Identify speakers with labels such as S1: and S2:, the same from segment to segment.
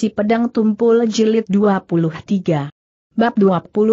S1: Si Pedang Tumpul Jilid 23 Bab 23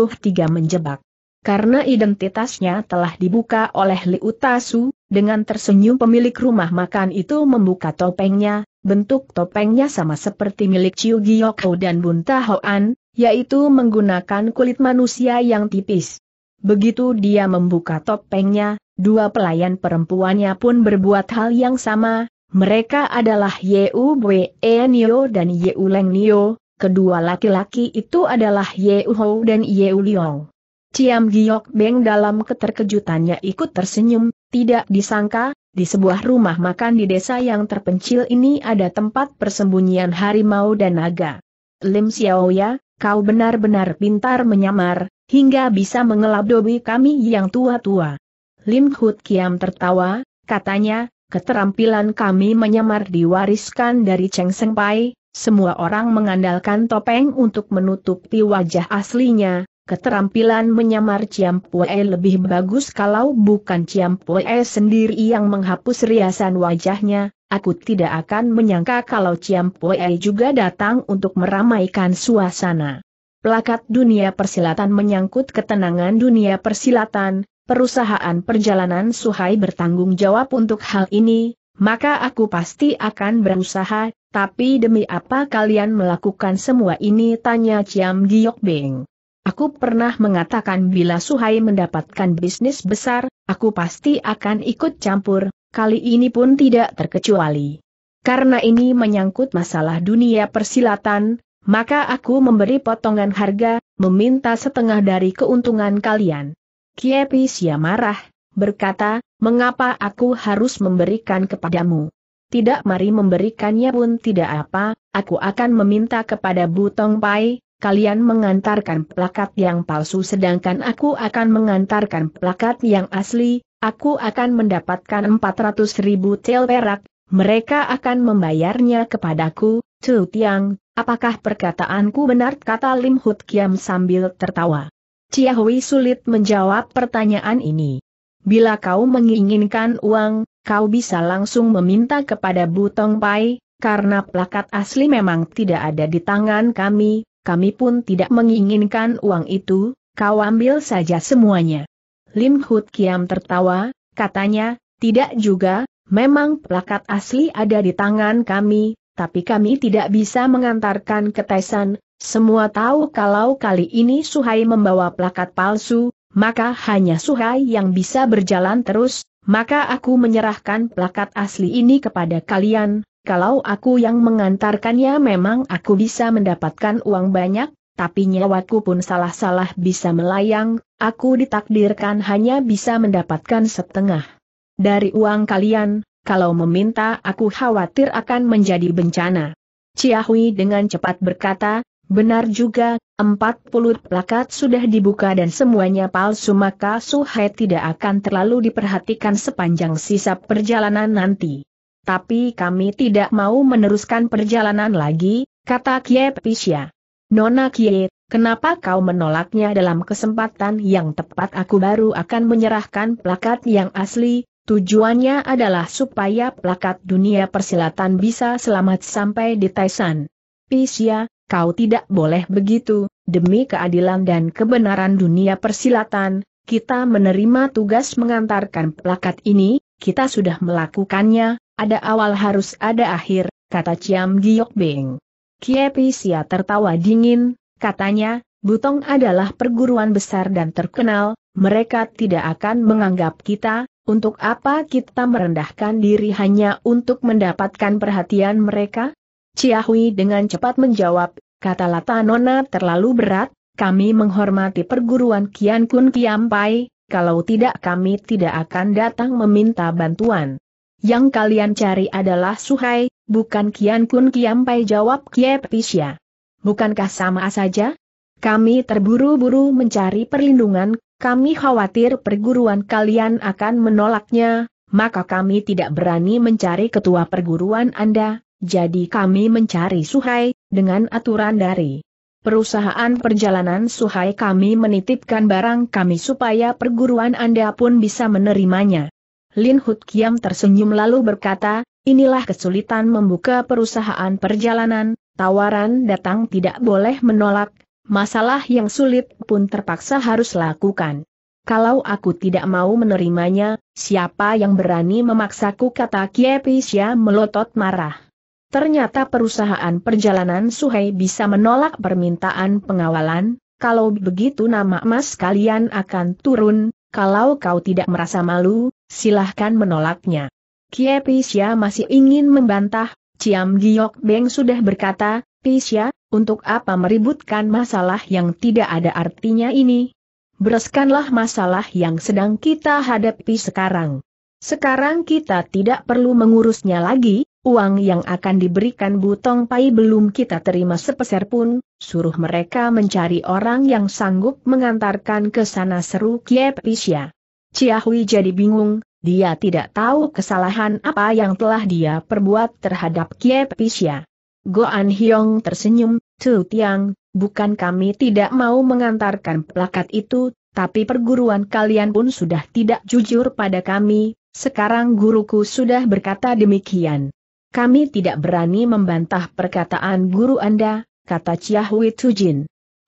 S1: Menjebak Karena identitasnya telah dibuka oleh Liu Tasu, dengan tersenyum pemilik rumah makan itu membuka topengnya, bentuk topengnya sama seperti milik Chiu Giyoko dan Bun Tahoan, yaitu menggunakan kulit manusia yang tipis. Begitu dia membuka topengnya, dua pelayan perempuannya pun berbuat hal yang sama, mereka adalah Yeu Wei Nio dan Yeu Leng Nio, kedua laki-laki itu adalah Yeu Hou dan Yeu Liong. Ciam Giok Beng dalam keterkejutannya ikut tersenyum, tidak disangka, di sebuah rumah makan di desa yang terpencil ini ada tempat persembunyian harimau dan naga. Lim Xiaoya, kau benar-benar pintar menyamar, hingga bisa mengelabdobi kami yang tua-tua. Lim Hut Kiam tertawa, katanya, keterampilan kami menyamar diwariskan dari Cheng Seng Pai, semua orang mengandalkan topeng untuk menutupi wajah aslinya, keterampilan menyamar Ciam Pue lebih bagus kalau bukan Ciam Pue sendiri yang menghapus riasan wajahnya, aku tidak akan menyangka kalau Ciam Pue juga datang untuk meramaikan suasana. Plakat dunia persilatan menyangkut ketenangan dunia persilatan, perusahaan perjalanan Suhai bertanggung jawab untuk hal ini, maka aku pasti akan berusaha, tapi demi apa kalian melakukan semua ini tanya Ciam Giok Beng. Aku pernah mengatakan bila Suhai mendapatkan bisnis besar, aku pasti akan ikut campur, kali ini pun tidak terkecuali. Karena ini menyangkut masalah dunia persilatan, maka aku memberi potongan harga, meminta setengah dari keuntungan kalian. Kiepisya marah, berkata, mengapa aku harus memberikan kepadamu? Tidak mari memberikannya pun tidak apa, aku akan meminta kepada Butong Pai, kalian mengantarkan plakat yang palsu sedangkan aku akan mengantarkan plakat yang asli, aku akan mendapatkan 400 ribu tel perak, mereka akan membayarnya kepadaku, Chu Tiang, apakah perkataanku benar kata Lim Hut Kiam sambil tertawa. Ciahui sulit menjawab pertanyaan ini. Bila kau menginginkan uang, kau bisa langsung meminta kepada Butong Pai, karena plakat asli memang tidak ada di tangan kami, kami pun tidak menginginkan uang itu, kau ambil saja semuanya. Lim Hut Kiam tertawa, katanya, tidak juga, memang plakat asli ada di tangan kami, tapi kami tidak bisa mengantarkan ke Taisan, semua tahu kalau kali ini Suhai membawa plakat palsu, maka hanya Suhai yang bisa berjalan terus, maka aku menyerahkan plakat asli ini kepada kalian, kalau aku yang mengantarkannya memang aku bisa mendapatkan uang banyak, tapi nyawaku pun salah-salah bisa melayang, aku ditakdirkan hanya bisa mendapatkan setengah. Dari uang kalian, kalau meminta aku khawatir akan menjadi bencana. Ciahui dengan cepat berkata, Benar juga, empat puluh plakat sudah dibuka dan semuanya palsu maka Suhai tidak akan terlalu diperhatikan sepanjang sisa perjalanan nanti. Tapi kami tidak mau meneruskan perjalanan lagi, kata Kie Pisya. Nona Kie, kenapa kau menolaknya dalam kesempatan yang tepat aku baru akan menyerahkan plakat yang asli, tujuannya adalah supaya plakat dunia persilatan bisa selamat sampai di Taisan. Pisya, kau tidak boleh begitu, demi keadilan dan kebenaran dunia persilatan, kita menerima tugas mengantarkan plakat ini, kita sudah melakukannya, ada awal harus ada akhir, kata Ciam Giok Beng. Kiepi Sia tertawa dingin, katanya, Butong adalah perguruan besar dan terkenal, mereka tidak akan menganggap kita, untuk apa kita merendahkan diri hanya untuk mendapatkan perhatian mereka? Ciahui dengan cepat menjawab, kata Lata Nona terlalu berat, kami menghormati perguruan Kian Kun Kiam Pai. kalau tidak kami tidak akan datang meminta bantuan. Yang kalian cari adalah Suhai, bukan Kian Kun Kiam Pai. jawab Kiepisya. Bukankah sama saja? Kami terburu-buru mencari perlindungan, kami khawatir perguruan kalian akan menolaknya, maka kami tidak berani mencari ketua perguruan Anda, jadi kami mencari Suhai, dengan aturan dari perusahaan perjalanan Suhai kami menitipkan barang kami supaya perguruan Anda pun bisa menerimanya. Lin Hut Kiam tersenyum lalu berkata, inilah kesulitan membuka perusahaan perjalanan, tawaran datang tidak boleh menolak, masalah yang sulit pun terpaksa harus lakukan. Kalau aku tidak mau menerimanya, siapa yang berani memaksaku kata Kiepisya melotot marah. Ternyata perusahaan perjalanan Suhei bisa menolak permintaan pengawalan, kalau begitu nama emas kalian akan turun, kalau kau tidak merasa malu, silahkan menolaknya. Kie Pisya masih ingin membantah, Ciam Giok Beng sudah berkata, Pisya, untuk apa meributkan masalah yang tidak ada artinya ini? Bereskanlah masalah yang sedang kita hadapi sekarang. Sekarang kita tidak perlu mengurusnya lagi, uang yang akan diberikan Butong Pai belum kita terima sepeser pun, suruh mereka mencari orang yang sanggup mengantarkan ke sana seru Kiep Isya. Ciahui jadi bingung, dia tidak tahu kesalahan apa yang telah dia perbuat terhadap Kiep Isya. Goan Hyong tersenyum, Tu Tiang, bukan kami tidak mau mengantarkan plakat itu, tapi perguruan kalian pun sudah tidak jujur pada kami, sekarang guruku sudah berkata demikian. Kami tidak berani membantah perkataan guru Anda, kata Chiahui Tujin.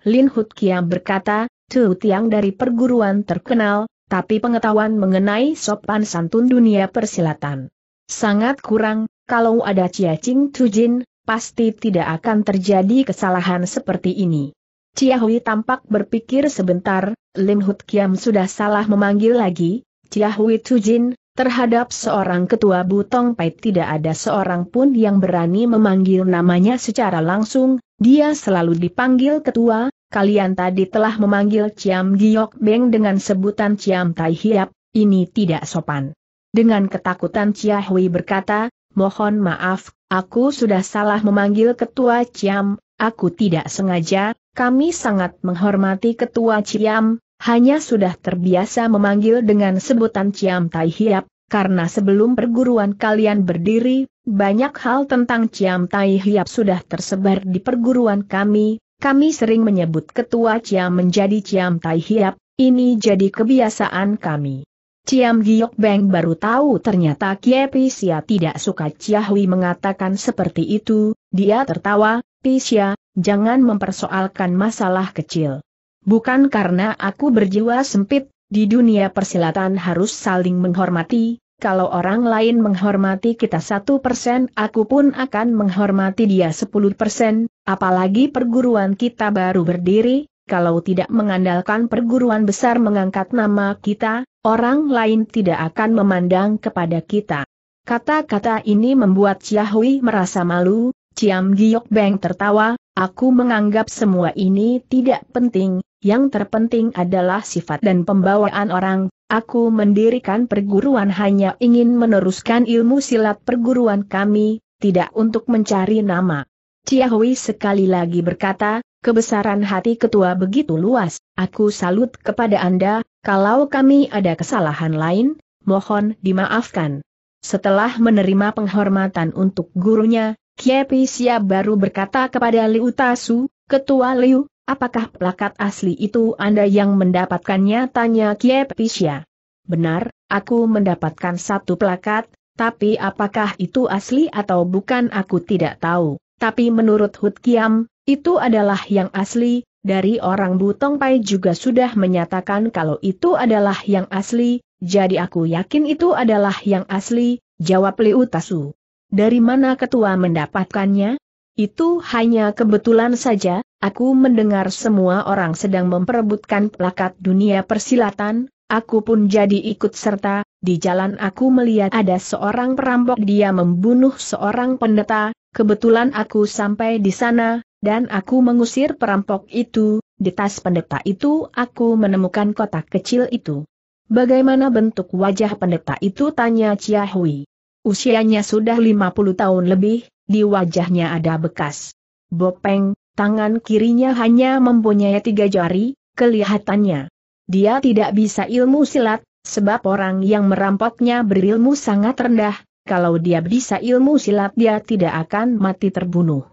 S1: Lin Hut berkata, Tu Tiang dari perguruan terkenal, tapi pengetahuan mengenai sopan santun dunia persilatan. Sangat kurang, kalau ada Chia Ching Tujin, pasti tidak akan terjadi kesalahan seperti ini. Cia tampak berpikir sebentar, Lin Hut sudah salah memanggil lagi, Cia Tujin, Terhadap seorang ketua Butong Pai tidak ada seorang pun yang berani memanggil namanya secara langsung, dia selalu dipanggil ketua, kalian tadi telah memanggil Ciam Giok Beng dengan sebutan Ciam Tai Hiap, ini tidak sopan. Dengan ketakutan Chia Hui berkata, mohon maaf, aku sudah salah memanggil ketua Ciam, aku tidak sengaja, kami sangat menghormati ketua Ciam, hanya sudah terbiasa memanggil dengan sebutan Ciam Tai Hiap, karena sebelum perguruan kalian berdiri, banyak hal tentang Ciam Tai Hiap sudah tersebar di perguruan kami, kami sering menyebut ketua Ciam menjadi Ciam Tai Hiap, ini jadi kebiasaan kami. Ciam Giok Beng baru tahu ternyata Kie Pisia tidak suka Ciahui mengatakan seperti itu, dia tertawa, Pisia, jangan mempersoalkan masalah kecil. Bukan karena aku berjiwa sempit, di dunia persilatan harus saling menghormati, kalau orang lain menghormati kita satu persen aku pun akan menghormati dia sepuluh persen, apalagi perguruan kita baru berdiri, kalau tidak mengandalkan perguruan besar mengangkat nama kita, orang lain tidak akan memandang kepada kita. Kata-kata ini membuat Xiahui merasa malu, Ciam Giok Beng tertawa, aku menganggap semua ini tidak penting, yang terpenting adalah sifat dan pembawaan orang, aku mendirikan perguruan hanya ingin meneruskan ilmu silat perguruan kami, tidak untuk mencari nama. Ciahui sekali lagi berkata, kebesaran hati ketua begitu luas, aku salut kepada Anda, kalau kami ada kesalahan lain, mohon dimaafkan. Setelah menerima penghormatan untuk gurunya, Kiepi siap baru berkata kepada Liu Tasu, Ketua Liu, Apakah plakat asli itu Anda yang mendapatkannya? Tanya Kiepisya. Benar, aku mendapatkan satu plakat, tapi apakah itu asli atau bukan aku tidak tahu. Tapi menurut Hud Kiam, itu adalah yang asli, dari orang Butong Pai juga sudah menyatakan kalau itu adalah yang asli, jadi aku yakin itu adalah yang asli, jawab Liu Tasu. Dari mana ketua mendapatkannya? Itu hanya kebetulan saja, aku mendengar semua orang sedang memperebutkan plakat dunia persilatan, aku pun jadi ikut serta, di jalan aku melihat ada seorang perampok dia membunuh seorang pendeta, kebetulan aku sampai di sana, dan aku mengusir perampok itu, di tas pendeta itu aku menemukan kotak kecil itu. Bagaimana bentuk wajah pendeta itu tanya Chia Hui. Usianya sudah 50 tahun lebih, di wajahnya ada bekas. Bopeng, tangan kirinya hanya mempunyai tiga jari, kelihatannya. Dia tidak bisa ilmu silat, sebab orang yang merampoknya berilmu sangat rendah, kalau dia bisa ilmu silat dia tidak akan mati terbunuh.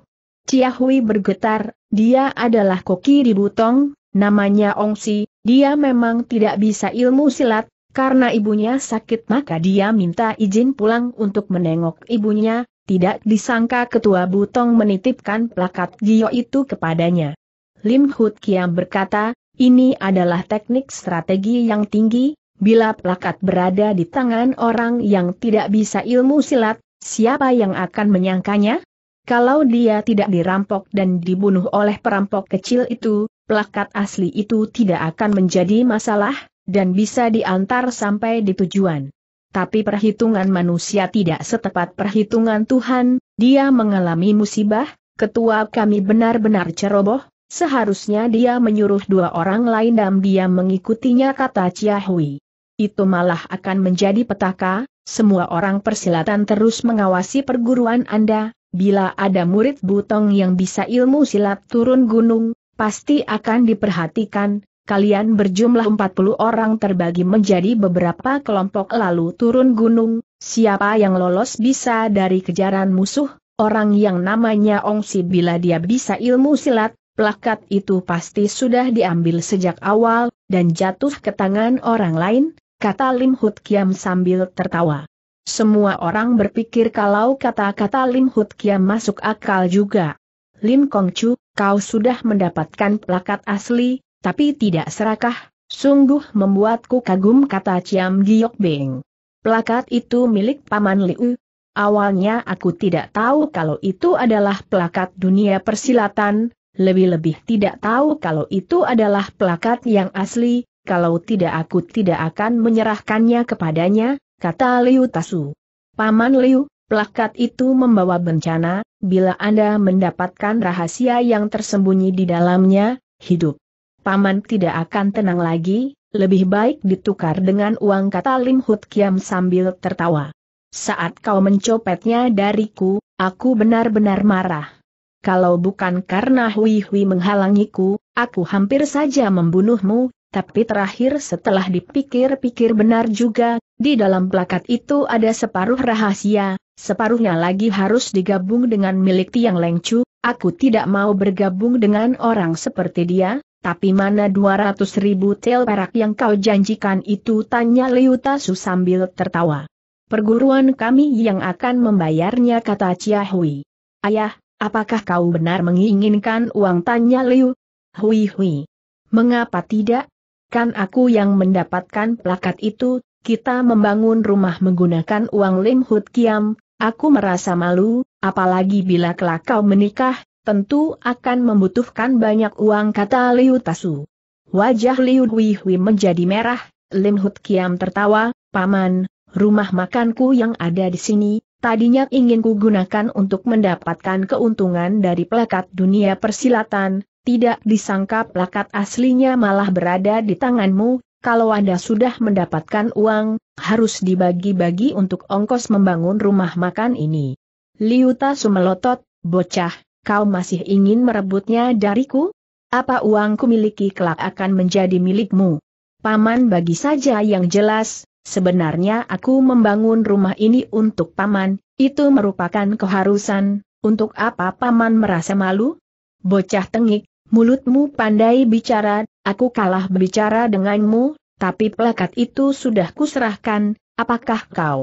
S1: Ciahui bergetar, dia adalah koki di Butong, namanya Ongsi, dia memang tidak bisa ilmu silat, karena ibunya sakit maka dia minta izin pulang untuk menengok ibunya, tidak disangka ketua Butong menitipkan plakat Gio itu kepadanya. Lim Hut Kiam berkata, ini adalah teknik strategi yang tinggi, bila plakat berada di tangan orang yang tidak bisa ilmu silat, siapa yang akan menyangkanya? Kalau dia tidak dirampok dan dibunuh oleh perampok kecil itu, plakat asli itu tidak akan menjadi masalah, dan bisa diantar sampai di tujuan tapi perhitungan manusia tidak setepat perhitungan Tuhan, dia mengalami musibah, ketua kami benar-benar ceroboh, seharusnya dia menyuruh dua orang lain dan dia mengikutinya kata Chia Hui. Itu malah akan menjadi petaka, semua orang persilatan terus mengawasi perguruan Anda, bila ada murid butong yang bisa ilmu silat turun gunung, pasti akan diperhatikan, kalian berjumlah 40 orang terbagi menjadi beberapa kelompok lalu turun gunung, siapa yang lolos bisa dari kejaran musuh, orang yang namanya Ong Si bila dia bisa ilmu silat, plakat itu pasti sudah diambil sejak awal, dan jatuh ke tangan orang lain, kata Lim Hut Kiam sambil tertawa. Semua orang berpikir kalau kata-kata Lim Hut Kiam masuk akal juga. Lim Kong Chu, kau sudah mendapatkan plakat asli, tapi tidak serakah, sungguh membuatku kagum kata Ciam Giok Beng. Plakat itu milik Paman Liu. Awalnya aku tidak tahu kalau itu adalah plakat dunia persilatan, lebih-lebih tidak tahu kalau itu adalah plakat yang asli, kalau tidak aku tidak akan menyerahkannya kepadanya, kata Liu Tasu. Paman Liu, plakat itu membawa bencana, bila Anda mendapatkan rahasia yang tersembunyi di dalamnya, hidup. Paman tidak akan tenang lagi, lebih baik ditukar dengan uang kata Lim Hut Kiam sambil tertawa. Saat kau mencopetnya dariku, aku benar-benar marah. Kalau bukan karena Hui Hui menghalangiku, aku hampir saja membunuhmu, tapi terakhir setelah dipikir-pikir benar juga, di dalam plakat itu ada separuh rahasia, separuhnya lagi harus digabung dengan milik Tiang Lengcu, aku tidak mau bergabung dengan orang seperti dia, tapi mana 200 ribu tel perak yang kau janjikan itu tanya Liu Tasu sambil tertawa. Perguruan kami yang akan membayarnya kata Chia Hui. Ayah, apakah kau benar menginginkan uang tanya Liu? Hui Hui. Mengapa tidak? Kan aku yang mendapatkan plakat itu, kita membangun rumah menggunakan uang Lim Hut Kiam, aku merasa malu, apalagi bila kelak kau menikah, tentu akan membutuhkan banyak uang kata Liu Tasu. Wajah Liu Hui menjadi merah, Lim Hut Kiam tertawa, Paman, rumah makanku yang ada di sini, tadinya ingin kugunakan untuk mendapatkan keuntungan dari pelakat dunia persilatan, tidak disangka pelakat aslinya malah berada di tanganmu, kalau Anda sudah mendapatkan uang, harus dibagi-bagi untuk ongkos membangun rumah makan ini. Liu Tasu melotot, bocah, kau masih ingin merebutnya dariku? Apa uangku miliki kelak akan menjadi milikmu? Paman bagi saja yang jelas, sebenarnya aku membangun rumah ini untuk paman, itu merupakan keharusan, untuk apa paman merasa malu? Bocah tengik, mulutmu pandai bicara, aku kalah berbicara denganmu, tapi plakat itu sudah kuserahkan, apakah kau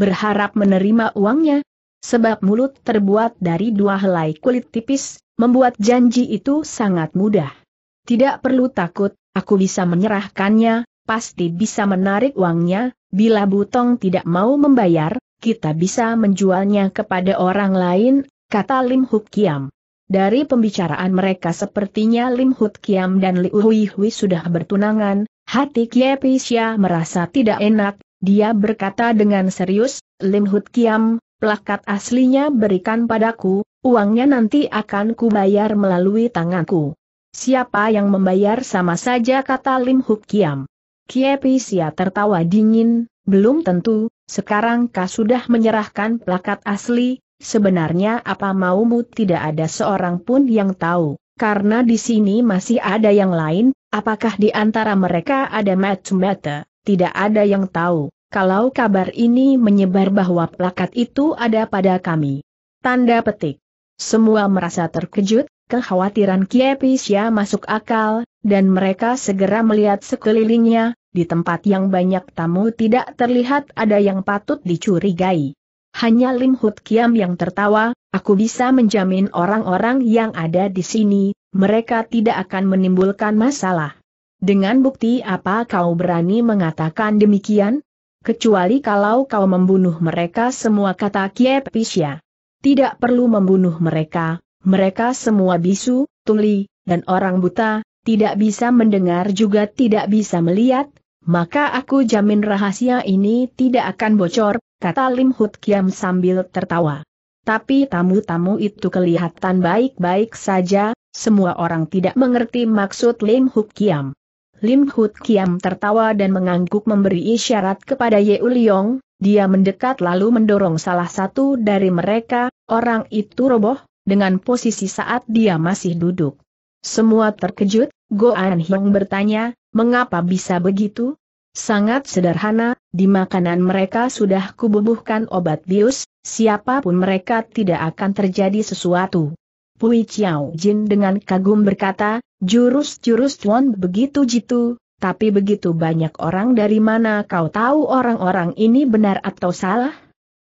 S1: berharap menerima uangnya? Sebab mulut terbuat dari dua helai kulit tipis, membuat janji itu sangat mudah. Tidak perlu takut, aku bisa menyerahkannya, pasti bisa menarik uangnya, bila Butong tidak mau membayar, kita bisa menjualnya kepada orang lain, kata Lim Huk Kiam. Dari pembicaraan mereka sepertinya Lim Huk Kiam dan Liu Hui Hui sudah bertunangan, hati Kiepisya merasa tidak enak, dia berkata dengan serius, Lim Huk Kiam, Plakat aslinya berikan padaku, uangnya nanti akan kubayar melalui tanganku. Siapa yang membayar sama saja kata Lim Huk Kiam. Kiepisia tertawa dingin, belum tentu, sekarang kau sudah menyerahkan plakat asli, sebenarnya apa maumu tidak ada seorang pun yang tahu, karena di sini masih ada yang lain, apakah di antara mereka ada match meta, tidak ada yang tahu kalau kabar ini menyebar bahwa plakat itu ada pada kami. Tanda petik. Semua merasa terkejut, kekhawatiran Kiepisya masuk akal, dan mereka segera melihat sekelilingnya, di tempat yang banyak tamu tidak terlihat ada yang patut dicurigai. Hanya Lim Hut Kiam yang tertawa, aku bisa menjamin orang-orang yang ada di sini, mereka tidak akan menimbulkan masalah. Dengan bukti apa kau berani mengatakan demikian? kecuali kalau kau membunuh mereka semua kata Kiepisya. Tidak perlu membunuh mereka, mereka semua bisu, tuli, dan orang buta, tidak bisa mendengar juga tidak bisa melihat, maka aku jamin rahasia ini tidak akan bocor, kata Lim Hut Kiam sambil tertawa. Tapi tamu-tamu itu kelihatan baik-baik saja, semua orang tidak mengerti maksud Lim Hut Kiam. Lim Hut Kiam tertawa dan mengangguk memberi isyarat kepada Ye Uliong, dia mendekat lalu mendorong salah satu dari mereka, orang itu roboh, dengan posisi saat dia masih duduk. Semua terkejut, Go An Hyung bertanya, mengapa bisa begitu? Sangat sederhana, di makanan mereka sudah kububuhkan obat bius, siapapun mereka tidak akan terjadi sesuatu. Pui Chiao Jin dengan kagum berkata, Jurus-jurus tuan begitu jitu, tapi begitu banyak orang dari mana kau tahu orang-orang ini benar atau salah?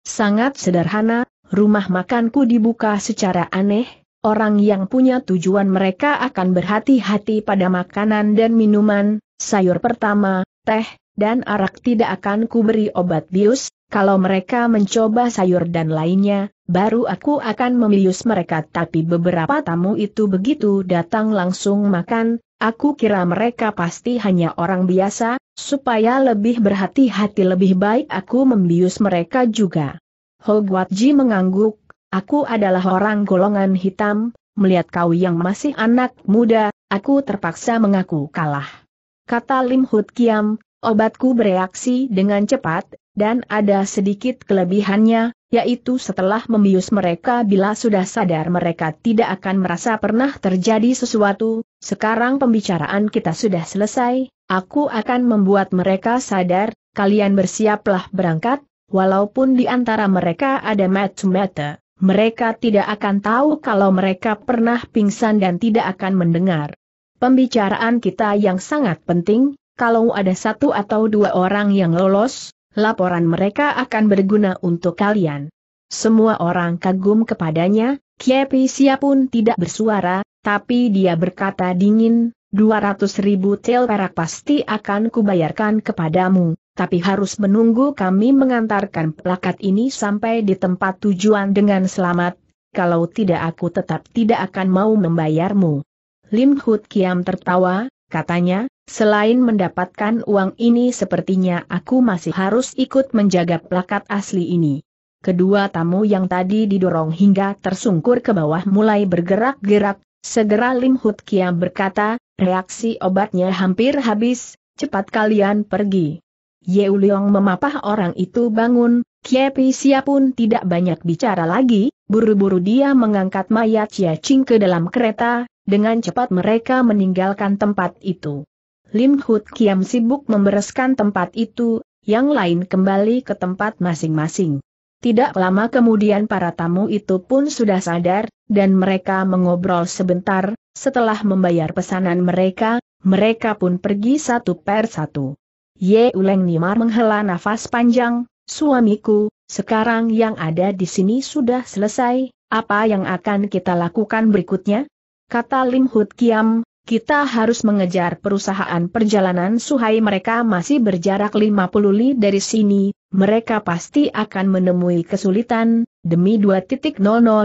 S1: Sangat sederhana, rumah makanku dibuka secara aneh, orang yang punya tujuan mereka akan berhati-hati pada makanan dan minuman, sayur pertama, teh, dan arak tidak akan kuberi obat bius, kalau mereka mencoba sayur dan lainnya, baru aku akan membius mereka tapi beberapa tamu itu begitu datang langsung makan, aku kira mereka pasti hanya orang biasa, supaya lebih berhati-hati lebih baik aku membius mereka juga. Hogwatji mengangguk, aku adalah orang golongan hitam, melihat kau yang masih anak muda, aku terpaksa mengaku kalah. Kata Lim Hut Kiam, obatku bereaksi dengan cepat, dan ada sedikit kelebihannya, yaitu setelah membius mereka bila sudah sadar mereka tidak akan merasa pernah terjadi sesuatu, sekarang pembicaraan kita sudah selesai, aku akan membuat mereka sadar, kalian bersiaplah berangkat, walaupun di antara mereka ada mata Mereka tidak akan tahu kalau mereka pernah pingsan dan tidak akan mendengar. Pembicaraan kita yang sangat penting, kalau ada satu atau dua orang yang lolos, laporan mereka akan berguna untuk kalian. Semua orang kagum kepadanya, Kiepi Sia pun tidak bersuara, tapi dia berkata dingin, 200 ribu tel perak pasti akan kubayarkan kepadamu, tapi harus menunggu kami mengantarkan plakat ini sampai di tempat tujuan dengan selamat, kalau tidak aku tetap tidak akan mau membayarmu. Lim Hut Kiam tertawa, katanya, Selain mendapatkan uang ini sepertinya aku masih harus ikut menjaga plakat asli ini. Kedua tamu yang tadi didorong hingga tersungkur ke bawah mulai bergerak-gerak, segera Lim Hut Kia berkata, reaksi obatnya hampir habis, cepat kalian pergi. Ye Uliong memapah orang itu bangun, Kiepi Sia pun tidak banyak bicara lagi, buru-buru dia mengangkat mayat Chia Ching ke dalam kereta, dengan cepat mereka meninggalkan tempat itu. Lim Hut Kiam sibuk membereskan tempat itu, yang lain kembali ke tempat masing-masing. Tidak lama kemudian para tamu itu pun sudah sadar, dan mereka mengobrol sebentar, setelah membayar pesanan mereka, mereka pun pergi satu per satu. Ye Uleng Nimar menghela nafas panjang, suamiku, sekarang yang ada di sini sudah selesai, apa yang akan kita lakukan berikutnya? Kata Lim Hut Kiam, kita harus mengejar perusahaan perjalanan Suhai mereka masih berjarak 50 li dari sini, mereka pasti akan menemui kesulitan, demi 2.00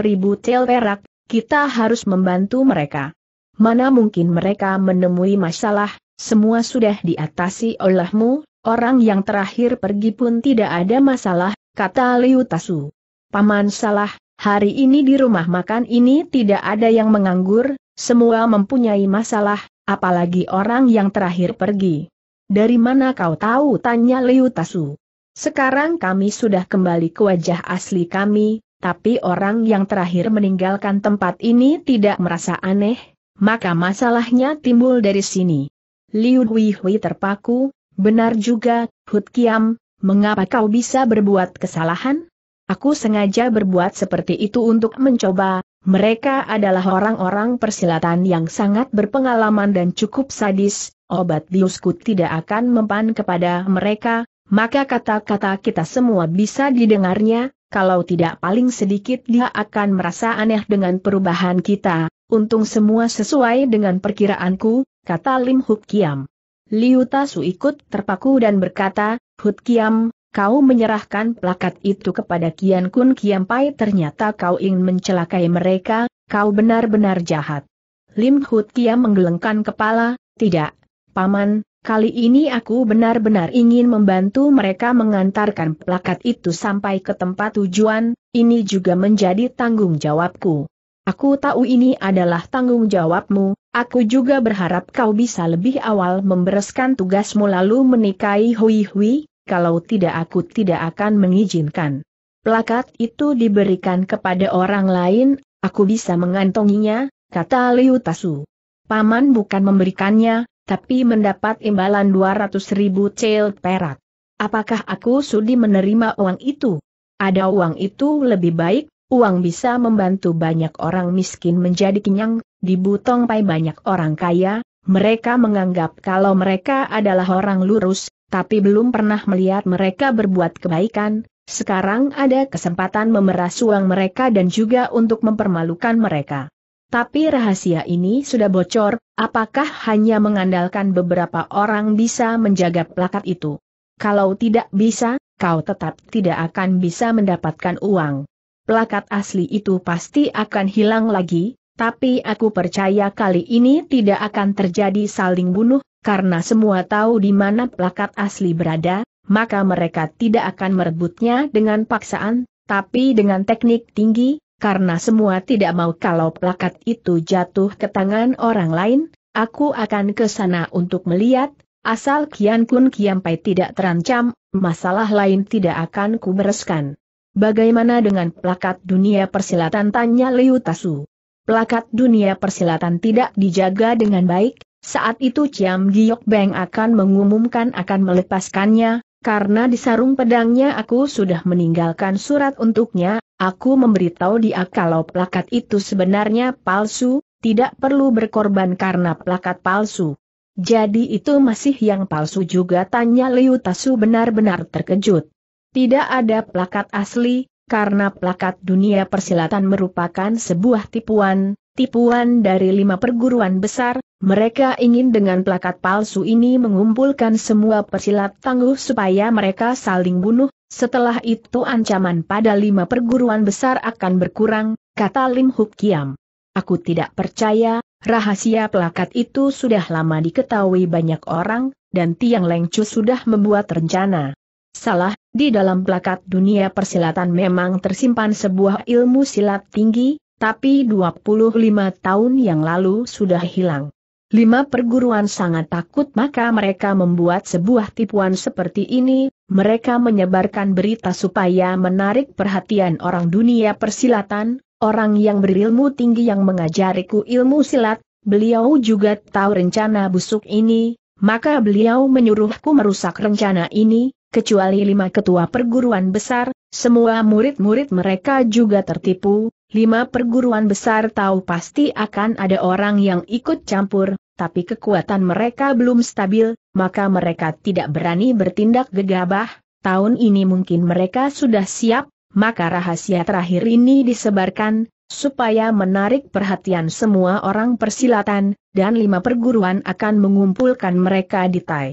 S1: ribu tel perak, kita harus membantu mereka. Mana mungkin mereka menemui masalah, semua sudah diatasi olehmu, orang yang terakhir pergi pun tidak ada masalah, kata Liu Tasu. Paman salah, hari ini di rumah makan ini tidak ada yang menganggur, semua mempunyai masalah, apalagi orang yang terakhir pergi. Dari mana kau tahu? Tanya Liu Tasu. Sekarang kami sudah kembali ke wajah asli kami, tapi orang yang terakhir meninggalkan tempat ini tidak merasa aneh, maka masalahnya timbul dari sini. Liu Huihui terpaku, benar juga, Hud Kiam, mengapa kau bisa berbuat kesalahan? Aku sengaja berbuat seperti itu untuk mencoba, mereka adalah orang-orang persilatan yang sangat berpengalaman dan cukup sadis, obat biusku tidak akan mempan kepada mereka, maka kata-kata kita semua bisa didengarnya, kalau tidak paling sedikit dia akan merasa aneh dengan perubahan kita, untung semua sesuai dengan perkiraanku, kata Lim Hukiam. Liu Tasu ikut terpaku dan berkata, Hukiam. Kau menyerahkan plakat itu kepada Kian Kun Kian Pai ternyata kau ingin mencelakai mereka, kau benar-benar jahat. Lim Hut Kiam menggelengkan kepala, tidak, Paman, kali ini aku benar-benar ingin membantu mereka mengantarkan plakat itu sampai ke tempat tujuan, ini juga menjadi tanggung jawabku. Aku tahu ini adalah tanggung jawabmu, aku juga berharap kau bisa lebih awal membereskan tugasmu lalu menikahi Hui Hui, kalau tidak aku tidak akan mengizinkan. Plakat itu diberikan kepada orang lain, aku bisa mengantonginya, kata Liu Tasu. Paman bukan memberikannya, tapi mendapat imbalan 200 ribu cel perak. Apakah aku sudi menerima uang itu? Ada uang itu lebih baik, uang bisa membantu banyak orang miskin menjadi kenyang, di Pai banyak orang kaya, mereka menganggap kalau mereka adalah orang lurus, tapi belum pernah melihat mereka berbuat kebaikan, sekarang ada kesempatan memeras uang mereka dan juga untuk mempermalukan mereka. Tapi rahasia ini sudah bocor, apakah hanya mengandalkan beberapa orang bisa menjaga plakat itu? Kalau tidak bisa, kau tetap tidak akan bisa mendapatkan uang. Plakat asli itu pasti akan hilang lagi, tapi aku percaya kali ini tidak akan terjadi saling bunuh, karena semua tahu di mana plakat asli berada, maka mereka tidak akan merebutnya dengan paksaan, tapi dengan teknik tinggi, karena semua tidak mau kalau plakat itu jatuh ke tangan orang lain, aku akan ke sana untuk melihat, asal Kian Kun Pai tidak terancam, masalah lain tidak akan kubereskan. Bagaimana dengan plakat dunia persilatan tanya Liu Tasu? Pelakat dunia persilatan tidak dijaga dengan baik, saat itu Ciam Giok Beng akan mengumumkan akan melepaskannya, karena di sarung pedangnya aku sudah meninggalkan surat untuknya, aku memberitahu dia kalau plakat itu sebenarnya palsu, tidak perlu berkorban karena plakat palsu. Jadi itu masih yang palsu juga tanya Liu Tasu benar-benar terkejut. Tidak ada plakat asli, karena plakat dunia persilatan merupakan sebuah tipuan, tipuan dari lima perguruan besar, mereka ingin dengan plakat palsu ini mengumpulkan semua persilat tangguh supaya mereka saling bunuh, setelah itu ancaman pada lima perguruan besar akan berkurang, kata Lim Huk Kiam. Aku tidak percaya, rahasia plakat itu sudah lama diketahui banyak orang, dan Tiang Lengcu sudah membuat rencana. Salah, di dalam plakat dunia persilatan memang tersimpan sebuah ilmu silat tinggi, tapi 25 tahun yang lalu sudah hilang. Lima perguruan sangat takut maka mereka membuat sebuah tipuan seperti ini, mereka menyebarkan berita supaya menarik perhatian orang dunia persilatan, orang yang berilmu tinggi yang mengajariku ilmu silat, beliau juga tahu rencana busuk ini, maka beliau menyuruhku merusak rencana ini, kecuali lima ketua perguruan besar, semua murid-murid mereka juga tertipu, lima perguruan besar tahu pasti akan ada orang yang ikut campur, tapi kekuatan mereka belum stabil, maka mereka tidak berani bertindak gegabah, tahun ini mungkin mereka sudah siap, maka rahasia terakhir ini disebarkan, supaya menarik perhatian semua orang persilatan, dan lima perguruan akan mengumpulkan mereka di Tai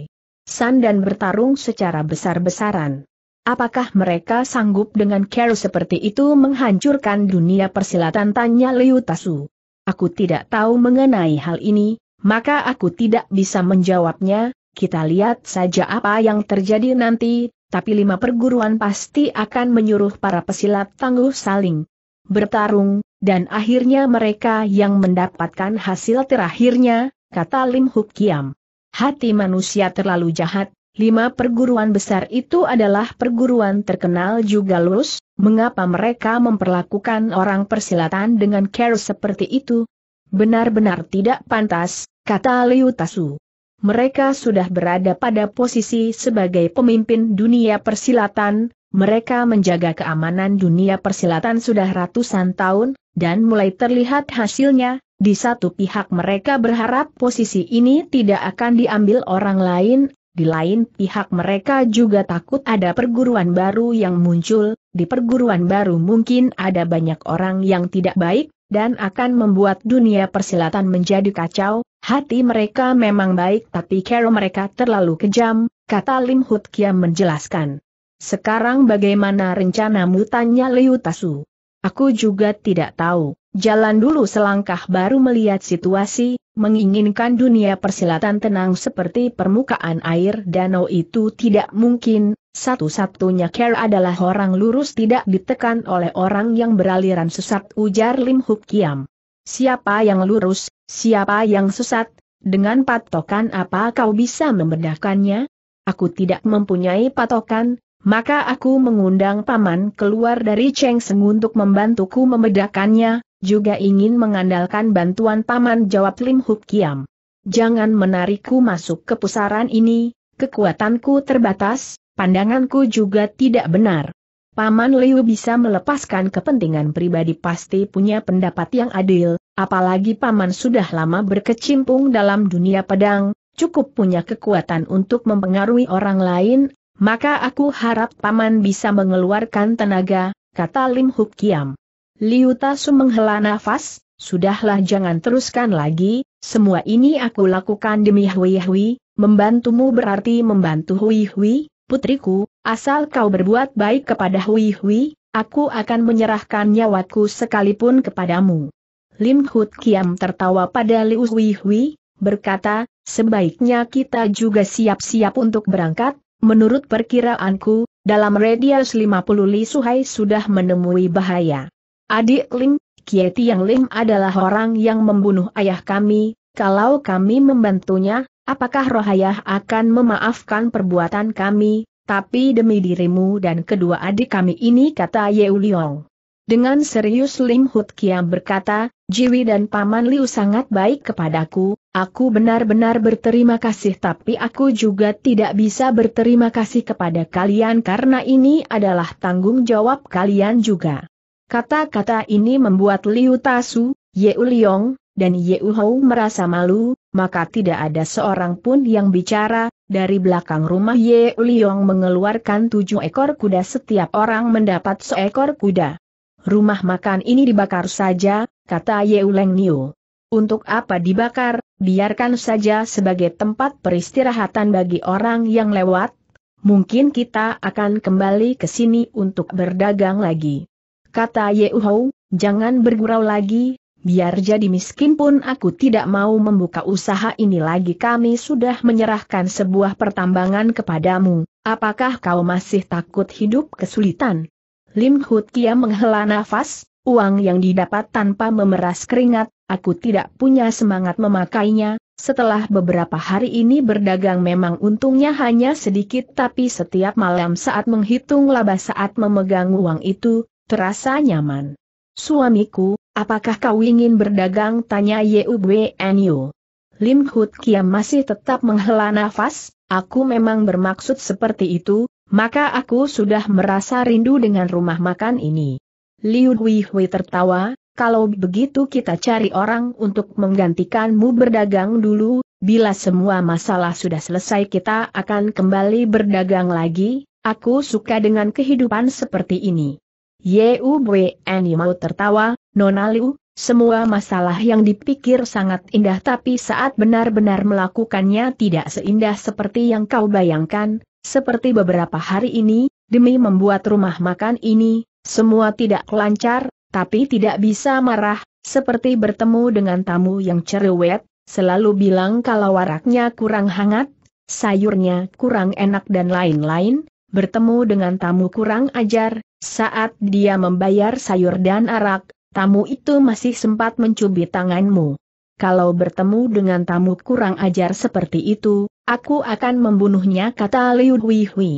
S1: dan bertarung secara besar-besaran. Apakah mereka sanggup dengan care seperti itu menghancurkan dunia persilatan tanya Liu Tasu? Aku tidak tahu mengenai hal ini, maka aku tidak bisa menjawabnya, kita lihat saja apa yang terjadi nanti, tapi lima perguruan pasti akan menyuruh para pesilat tangguh saling bertarung, dan akhirnya mereka yang mendapatkan hasil terakhirnya, kata Lim Huk Kiam. Hati manusia terlalu jahat, lima perguruan besar itu adalah perguruan terkenal juga lulus, mengapa mereka memperlakukan orang persilatan dengan care seperti itu? Benar-benar tidak pantas, kata Liu Tasu. Mereka sudah berada pada posisi sebagai pemimpin dunia persilatan, mereka menjaga keamanan dunia persilatan sudah ratusan tahun, dan mulai terlihat hasilnya, di satu pihak mereka berharap posisi ini tidak akan diambil orang lain, di lain pihak mereka juga takut ada perguruan baru yang muncul, di perguruan baru mungkin ada banyak orang yang tidak baik, dan akan membuat dunia persilatan menjadi kacau, hati mereka memang baik tapi kero mereka terlalu kejam, kata Lim Hut Kiam menjelaskan. Sekarang bagaimana rencanamu tanya Liu Tasu? Aku juga tidak tahu. Jalan dulu selangkah baru melihat situasi, menginginkan dunia persilatan tenang seperti permukaan air danau itu tidak mungkin, satu-satunya care adalah orang lurus tidak ditekan oleh orang yang beraliran sesat ujar Lim Huk Kiam. Siapa yang lurus, siapa yang sesat, dengan patokan apa kau bisa membedakannya? Aku tidak mempunyai patokan, maka aku mengundang paman keluar dari Cheng Seng untuk membantuku membedakannya, juga ingin mengandalkan bantuan paman jawab Lim Huk Kiam. Jangan menarikku masuk ke pusaran ini, kekuatanku terbatas, pandanganku juga tidak benar. Paman Liu bisa melepaskan kepentingan pribadi pasti punya pendapat yang adil, apalagi paman sudah lama berkecimpung dalam dunia pedang, cukup punya kekuatan untuk mempengaruhi orang lain, maka aku harap paman bisa mengeluarkan tenaga, kata Lim Huk Kiam. Liu Tasu menghela nafas, sudahlah jangan teruskan lagi, semua ini aku lakukan demi Hui Hui, membantumu berarti membantu Hui Hui, putriku, asal kau berbuat baik kepada Hui Hui, aku akan menyerahkan nyawaku sekalipun kepadamu. Lim Hut Kiam tertawa pada Liu Hui Hui, berkata, sebaiknya kita juga siap-siap untuk berangkat, menurut perkiraanku, dalam radius 50 Li Suhai sudah menemui bahaya. Adik Ling, Kie yang Ling adalah orang yang membunuh ayah kami, kalau kami membantunya, apakah Rohayah akan memaafkan perbuatan kami, tapi demi dirimu dan kedua adik kami ini kata Yeu Liong. Dengan serius Lim Hut Kiam berkata, Jiwi dan Paman Liu sangat baik kepadaku, aku benar-benar berterima kasih tapi aku juga tidak bisa berterima kasih kepada kalian karena ini adalah tanggung jawab kalian juga. Kata-kata ini membuat Liu Tasu, Ye Uliong, dan Ye Uhou merasa malu, maka tidak ada seorang pun yang bicara, dari belakang rumah Ye Uliong mengeluarkan tujuh ekor kuda setiap orang mendapat seekor kuda. Rumah makan ini dibakar saja, kata Ye Uleng Niu. Untuk apa dibakar, biarkan saja sebagai tempat peristirahatan bagi orang yang lewat, mungkin kita akan kembali ke sini untuk berdagang lagi. Kata Yehu, jangan bergurau lagi, biar jadi miskin pun aku tidak mau membuka usaha ini lagi kami sudah menyerahkan sebuah pertambangan kepadamu, apakah kau masih takut hidup kesulitan? Lim Hut Kia menghela nafas, uang yang didapat tanpa memeras keringat, aku tidak punya semangat memakainya, setelah beberapa hari ini berdagang memang untungnya hanya sedikit tapi setiap malam saat menghitung laba saat memegang uang itu, Terasa nyaman. Suamiku, apakah kau ingin berdagang? Tanya Yubenyo. Lim Hut Kiam masih tetap menghela nafas, aku memang bermaksud seperti itu, maka aku sudah merasa rindu dengan rumah makan ini. Liu Hui Hui tertawa, kalau begitu kita cari orang untuk menggantikanmu berdagang dulu, bila semua masalah sudah selesai kita akan kembali berdagang lagi, aku suka dengan kehidupan seperti ini. Yubwe mau tertawa, Nona Liu, semua masalah yang dipikir sangat indah tapi saat benar-benar melakukannya tidak seindah seperti yang kau bayangkan, seperti beberapa hari ini, demi membuat rumah makan ini, semua tidak lancar, tapi tidak bisa marah, seperti bertemu dengan tamu yang cerewet, selalu bilang kalau waraknya kurang hangat, sayurnya kurang enak dan lain-lain, bertemu dengan tamu kurang ajar, saat dia membayar sayur dan arak, tamu itu masih sempat mencubit tanganmu. Kalau bertemu dengan tamu kurang ajar seperti itu, aku akan membunuhnya kata Liu Hui Hui.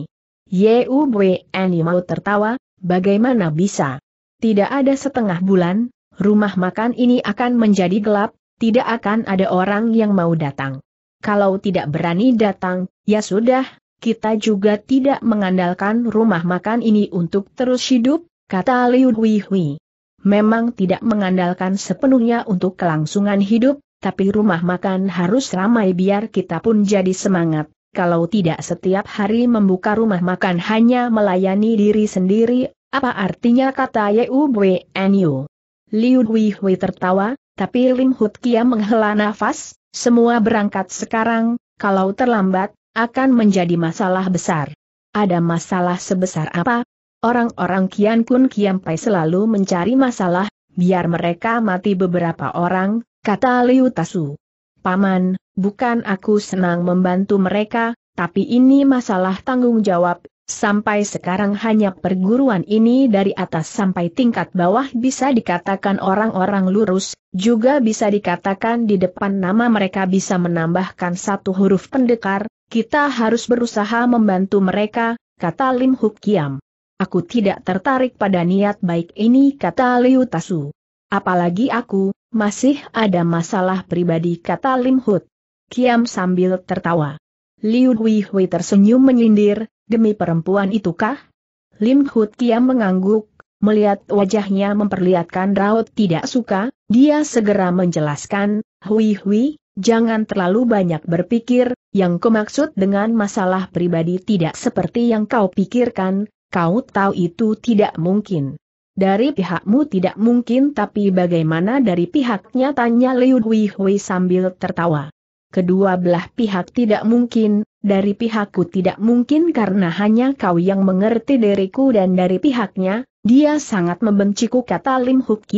S1: Yeu Bwe mau tertawa, bagaimana bisa? Tidak ada setengah bulan, rumah makan ini akan menjadi gelap, tidak akan ada orang yang mau datang. Kalau tidak berani datang, ya sudah, kita juga tidak mengandalkan rumah makan ini untuk terus hidup, kata Liu Hui Memang tidak mengandalkan sepenuhnya untuk kelangsungan hidup, tapi rumah makan harus ramai biar kita pun jadi semangat. Kalau tidak setiap hari membuka rumah makan hanya melayani diri sendiri, apa artinya kata Yeu Buenyu? Liu Hui tertawa, tapi Lim Hut Kia menghela nafas, semua berangkat sekarang, kalau terlambat, akan menjadi masalah besar. Ada masalah sebesar apa? Orang-orang Kian Kun Kian Pai selalu mencari masalah, biar mereka mati beberapa orang, kata Liu Tasu. Paman, bukan aku senang membantu mereka, tapi ini masalah tanggung jawab, Sampai sekarang hanya perguruan ini dari atas sampai tingkat bawah bisa dikatakan orang-orang lurus, juga bisa dikatakan di depan nama mereka bisa menambahkan satu huruf pendekar, kita harus berusaha membantu mereka, kata Lim Huk Kiam. Aku tidak tertarik pada niat baik ini kata Liu Tasu. Apalagi aku, masih ada masalah pribadi kata Lim Hut. Kiam sambil tertawa. Liu Hui Hui tersenyum menyindir, demi perempuan itukah? Lim Hut Kiam mengangguk, melihat wajahnya memperlihatkan raut tidak suka, dia segera menjelaskan, Hui Hui, jangan terlalu banyak berpikir, yang kumaksud dengan masalah pribadi tidak seperti yang kau pikirkan, kau tahu itu tidak mungkin. Dari pihakmu tidak mungkin tapi bagaimana dari pihaknya tanya Liu Hui sambil tertawa. Kedua belah pihak tidak mungkin, dari pihakku tidak mungkin karena hanya kau yang mengerti diriku dan dari pihaknya, dia sangat membenciku kata Lim Huk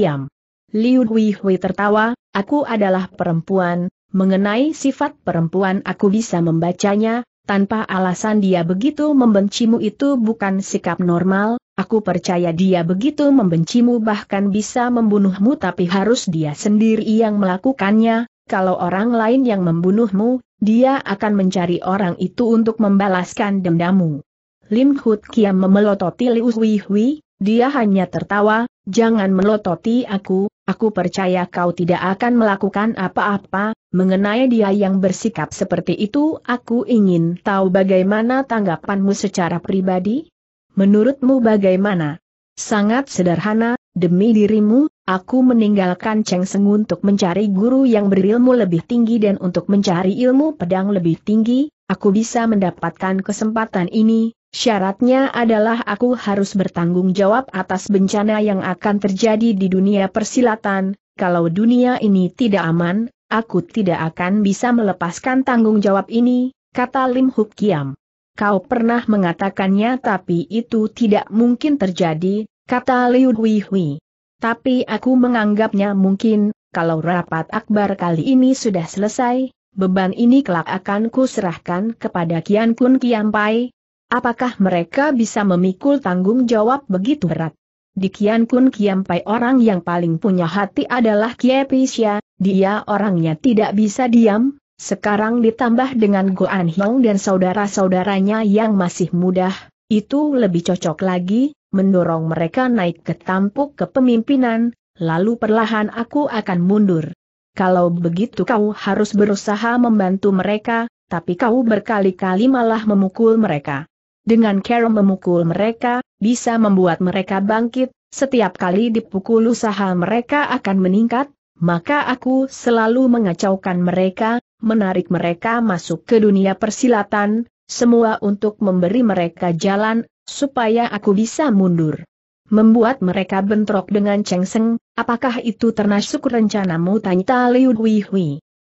S1: Liu Hui tertawa, aku adalah perempuan, Mengenai sifat perempuan aku bisa membacanya, tanpa alasan dia begitu membencimu itu bukan sikap normal, aku percaya dia begitu membencimu bahkan bisa membunuhmu tapi harus dia sendiri yang melakukannya, kalau orang lain yang membunuhmu, dia akan mencari orang itu untuk membalaskan dendammu. Lim Hut Kiam memelototi Liu Hui Hui, dia hanya tertawa, jangan melototi aku, Aku percaya kau tidak akan melakukan apa-apa, Mengenai dia yang bersikap seperti itu aku ingin tahu bagaimana tanggapanmu secara pribadi? Menurutmu bagaimana? Sangat sederhana, demi dirimu, aku meninggalkan Cheng Seng untuk mencari guru yang berilmu lebih tinggi dan untuk mencari ilmu pedang lebih tinggi, aku bisa mendapatkan kesempatan ini, Syaratnya adalah aku harus bertanggung jawab atas bencana yang akan terjadi di dunia persilatan, kalau dunia ini tidak aman, Aku tidak akan bisa melepaskan tanggung jawab ini, kata Lim Huk Kiam. Kau pernah mengatakannya tapi itu tidak mungkin terjadi, kata Liu Hui Hui. Tapi aku menganggapnya mungkin, kalau rapat akbar kali ini sudah selesai, beban ini kelak akan kuserahkan kepada Kian Kun Kiam Pai. Apakah mereka bisa memikul tanggung jawab begitu berat? Di Kian Kun Kiam orang yang paling punya hati adalah Kie Pisya, dia orangnya tidak bisa diam, sekarang ditambah dengan Goan Hong dan saudara-saudaranya yang masih mudah, itu lebih cocok lagi, mendorong mereka naik ke tampuk kepemimpinan, lalu perlahan aku akan mundur. Kalau begitu kau harus berusaha membantu mereka, tapi kau berkali-kali malah memukul mereka. Dengan Carol memukul mereka, bisa membuat mereka bangkit, setiap kali dipukul usaha mereka akan meningkat, maka aku selalu mengacaukan mereka, menarik mereka masuk ke dunia persilatan, semua untuk memberi mereka jalan, supaya aku bisa mundur. Membuat mereka bentrok dengan Cheng Seng, apakah itu termasuk rencanamu tanya Liu Hui Hui.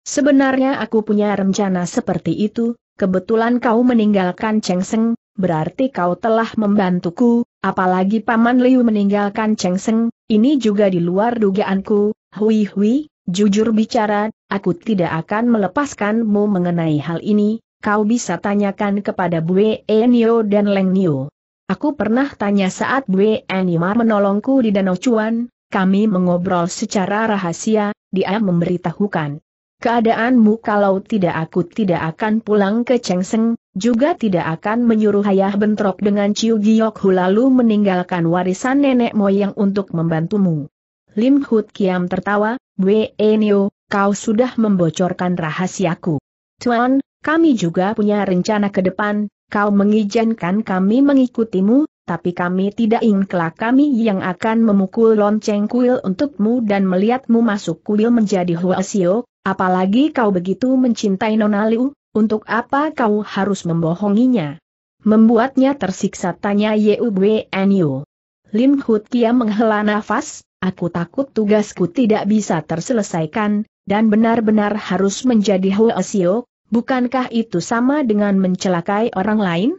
S1: Sebenarnya aku punya rencana seperti itu, kebetulan kau meninggalkan Cheng Seng, berarti kau telah membantuku, apalagi Paman Liu meninggalkan Cheng Seng, ini juga di luar dugaanku, hui hui, jujur bicara, aku tidak akan melepaskanmu mengenai hal ini, kau bisa tanyakan kepada Bue Enio dan Leng Nio. Aku pernah tanya saat Bue Enio menolongku di Danau Cuan, kami mengobrol secara rahasia, dia memberitahukan keadaanmu kalau tidak aku tidak akan pulang ke Chengseng, juga tidak akan menyuruh ayah bentrok dengan Ciu Hu lalu meninggalkan warisan nenek moyang untuk membantumu. Lim Hut Kiam tertawa, Wee Enio, kau sudah membocorkan rahasiaku. Tuan, kami juga punya rencana ke depan, kau mengizinkan kami mengikutimu, tapi kami tidak ingin kelak kami yang akan memukul lonceng kuil untukmu dan melihatmu masuk kuil menjadi Huasio, Apalagi kau begitu mencintai Nona Liu, untuk apa kau harus membohonginya? Membuatnya tersiksa tanya Yubuenyu. Lim Hut Kia menghela nafas, aku takut tugasku tidak bisa terselesaikan, dan benar-benar harus menjadi Asio, bukankah itu sama dengan mencelakai orang lain?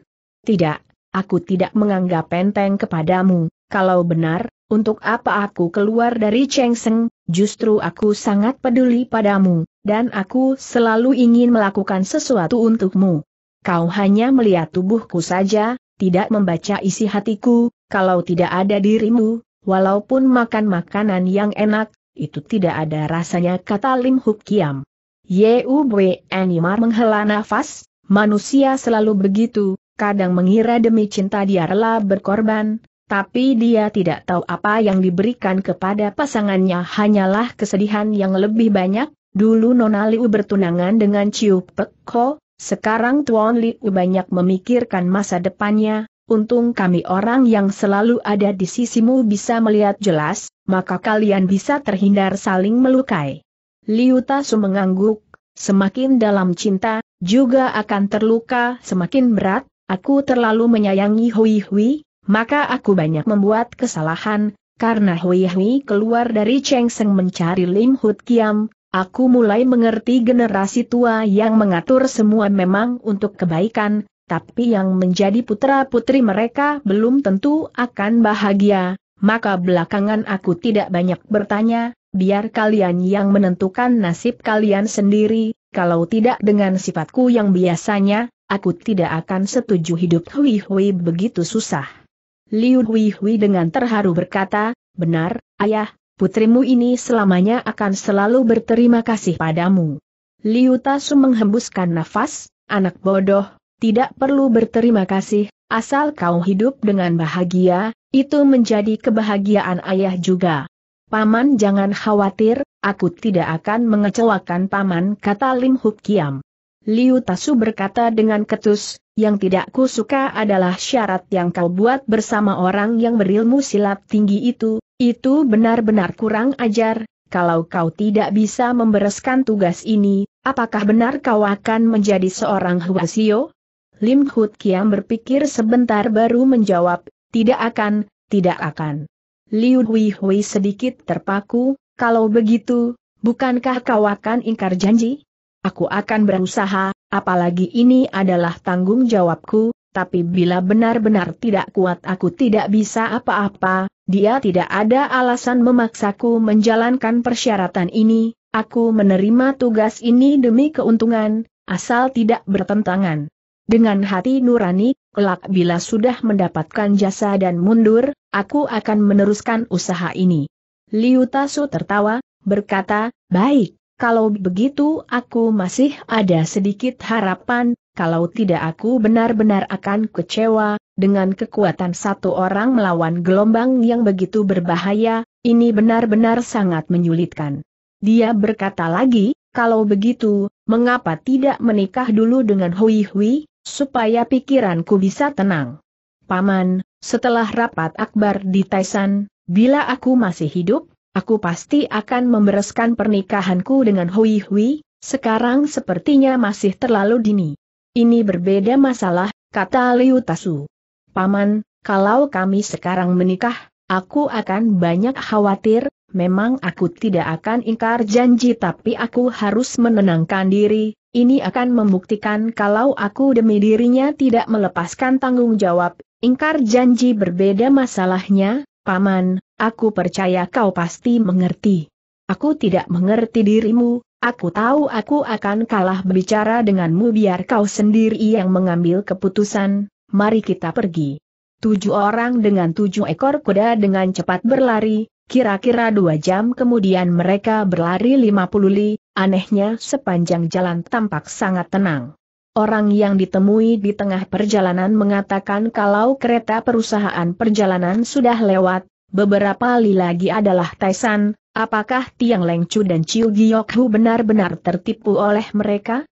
S1: Tidak, aku tidak menganggap enteng kepadamu, kalau benar, untuk apa aku keluar dari Seng, justru aku sangat peduli padamu, dan aku selalu ingin melakukan sesuatu untukmu. Kau hanya melihat tubuhku saja, tidak membaca isi hatiku, kalau tidak ada dirimu, walaupun makan makanan yang enak, itu tidak ada rasanya kata Lim Huk Kiam. Yubwe menghela nafas, manusia selalu begitu, kadang mengira demi cinta dia rela berkorban, tapi dia tidak tahu apa yang diberikan kepada pasangannya hanyalah kesedihan yang lebih banyak. Dulu Nona Liu bertunangan dengan Chiu Pek Ho, sekarang Tuan Liu banyak memikirkan masa depannya, Untung kami orang yang selalu ada di sisimu bisa melihat jelas, maka kalian bisa terhindar saling melukai. Liu Tasu mengangguk, semakin dalam cinta, juga akan terluka semakin berat, aku terlalu menyayangi Hui Hui, maka aku banyak membuat kesalahan, karena Hui Hui keluar dari Cheng Seng mencari Lim Hut Kiam, aku mulai mengerti generasi tua yang mengatur semua memang untuk kebaikan, tapi yang menjadi putra-putri mereka belum tentu akan bahagia, maka belakangan aku tidak banyak bertanya, biar kalian yang menentukan nasib kalian sendiri, kalau tidak dengan sifatku yang biasanya, aku tidak akan setuju hidup Hui Hui begitu susah. Liu Hui Hui dengan terharu berkata, benar, ayah, putrimu ini selamanya akan selalu berterima kasih padamu. Liu Tasu menghembuskan nafas, anak bodoh, tidak perlu berterima kasih, asal kau hidup dengan bahagia, itu menjadi kebahagiaan ayah juga. Paman jangan khawatir, aku tidak akan mengecewakan paman kata Lim Huk Kiam. Liu Tasu berkata dengan ketus, yang tidak ku suka adalah syarat yang kau buat bersama orang yang berilmu silat tinggi itu, itu benar-benar kurang ajar, kalau kau tidak bisa membereskan tugas ini, apakah benar kau akan menjadi seorang Huasio? Lim Hut Kiam berpikir sebentar baru menjawab, tidak akan, tidak akan. Liu Hui Hui sedikit terpaku, kalau begitu, bukankah kau akan ingkar janji? Aku akan berusaha, Apalagi ini adalah tanggung jawabku, tapi bila benar-benar tidak kuat aku tidak bisa apa-apa, dia tidak ada alasan memaksaku menjalankan persyaratan ini, aku menerima tugas ini demi keuntungan, asal tidak bertentangan. Dengan hati nurani, kelak bila sudah mendapatkan jasa dan mundur, aku akan meneruskan usaha ini. Liu Tasu tertawa, berkata, baik, kalau begitu aku masih ada sedikit harapan, kalau tidak aku benar-benar akan kecewa, dengan kekuatan satu orang melawan gelombang yang begitu berbahaya, ini benar-benar sangat menyulitkan. Dia berkata lagi, kalau begitu, mengapa tidak menikah dulu dengan Hui Hui, supaya pikiranku bisa tenang. Paman, setelah rapat akbar di Taisan, bila aku masih hidup, aku pasti akan membereskan pernikahanku dengan Hui Hui, sekarang sepertinya masih terlalu dini. Ini berbeda masalah, kata Liu Tasu. Paman, kalau kami sekarang menikah, aku akan banyak khawatir, memang aku tidak akan ingkar janji tapi aku harus menenangkan diri, ini akan membuktikan kalau aku demi dirinya tidak melepaskan tanggung jawab, ingkar janji berbeda masalahnya, Paman, Aku percaya kau pasti mengerti. Aku tidak mengerti dirimu, aku tahu aku akan kalah berbicara denganmu biar kau sendiri yang mengambil keputusan, mari kita pergi. Tujuh orang dengan tujuh ekor kuda dengan cepat berlari, kira-kira dua jam kemudian mereka berlari lima puluh li, anehnya sepanjang jalan tampak sangat tenang. Orang yang ditemui di tengah perjalanan mengatakan kalau kereta perusahaan perjalanan sudah lewat, Beberapa li lagi adalah Taisan, apakah Tiang Lengcu dan Chiu Giok benar-benar tertipu oleh mereka?